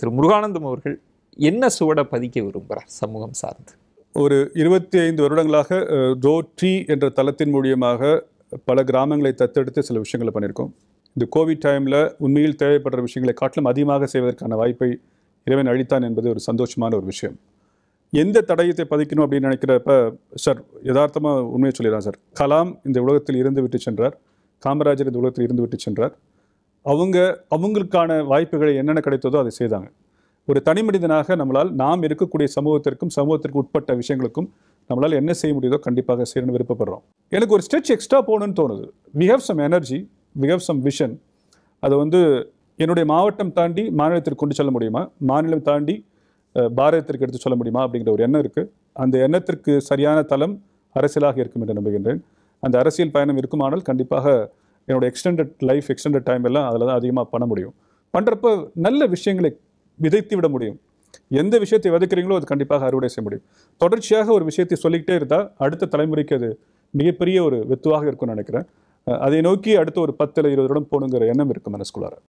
திரு முருகானந்தம் அவர்கள் என்ன சுவட பதிக்க விரும்புகிறார் சமூகம் சார்ந்து ஒரு இருபத்தி ஐந்து வருடங்களாக ரோட்ரி என்ற தளத்தின் மூலியமாக பல கிராமங்களை தத்தெடுத்து சில விஷயங்களை பண்ணியிருக்கோம் இந்த கோவிட் டைமில் உண்மையில் தேவைப்படுற விஷயங்களை காட்டிலும் அதிகமாக செய்வதற்கான வாய்ப்பை இறைவன் அளித்தான் என்பது ஒரு சந்தோஷமான ஒரு விஷயம் எந்த தடயத்தை பதிக்கணும் அப்படின்னு நினைக்கிறப்ப சார் யதார்த்தமாக உண்மையை சொல்லிடுறான் சார் கலாம் இந்த உலகத்தில் இருந்து விட்டு சென்றார் காமராஜர் இந்த உலகத்தில் இருந்து விட்டு சென்றார் அவங்க அவங்களுக்கான வாய்ப்புகளை என்னென்ன கிடைத்ததோ அதை செய்தாங்க ஒரு தனி மனிதனாக நம்மளால் நாம் இருக்கக்கூடிய சமூகத்திற்கும் சமூகத்திற்கு உட்பட்ட விஷயங்களுக்கும் நம்மளால் என்ன செய்ய முடியுதோ கண்டிப்பாக செய்யணும்னு விருப்பப்படுறோம் எனக்கு ஒரு ஸ்டெச் எக்ஸ்ட்ரா போகணும்னு தோணுது we have some energy we have some vision அதை வந்து என்னுடைய மாவட்டம் தாண்டி மாநிலத்திற்கு கொண்டு செல்ல முடியுமா மாநிலம் தாண்டி பாரதத்திற்கு எடுத்து சொல்ல முடியுமா அப்படிங்கிற ஒரு எண்ணம் இருக்குது அந்த எண்ணத்திற்கு சரியான தளம் அரசியலாக இருக்கும் என்று நம்புகின்றேன் அந்த அரசியல் பயணம் இருக்குமானால் கண்டிப்பாக என்னோடய எக்ஸ்டெண்டட் லைஃப் எக்ஸ்டெண்டட் டைம் எல்லாம் அதில் தான் அதிகமாக பண்ண முடியும் பண்ணுறப்ப நல்ல விஷயங்களை விதைத்து விட முடியும் எந்த விஷயத்தை விதைக்கிறீங்களோ அது கண்டிப்பாக அறுவடை செய்ய முடியும் தொடர்ச்சியாக ஒரு விஷயத்தை சொல்லிக்கிட்டே இருந்தால் அடுத்த தலைமுறைக்கு அது மிகப்பெரிய ஒரு வெத்துவாக இருக்கும்னு நினைக்கிறேன் அதை நோக்கி அடுத்த ஒரு பத்தில் இருபது வருடம் போகணுங்கிற எண்ணம் இருக்கும் மனசுக்குள்ளார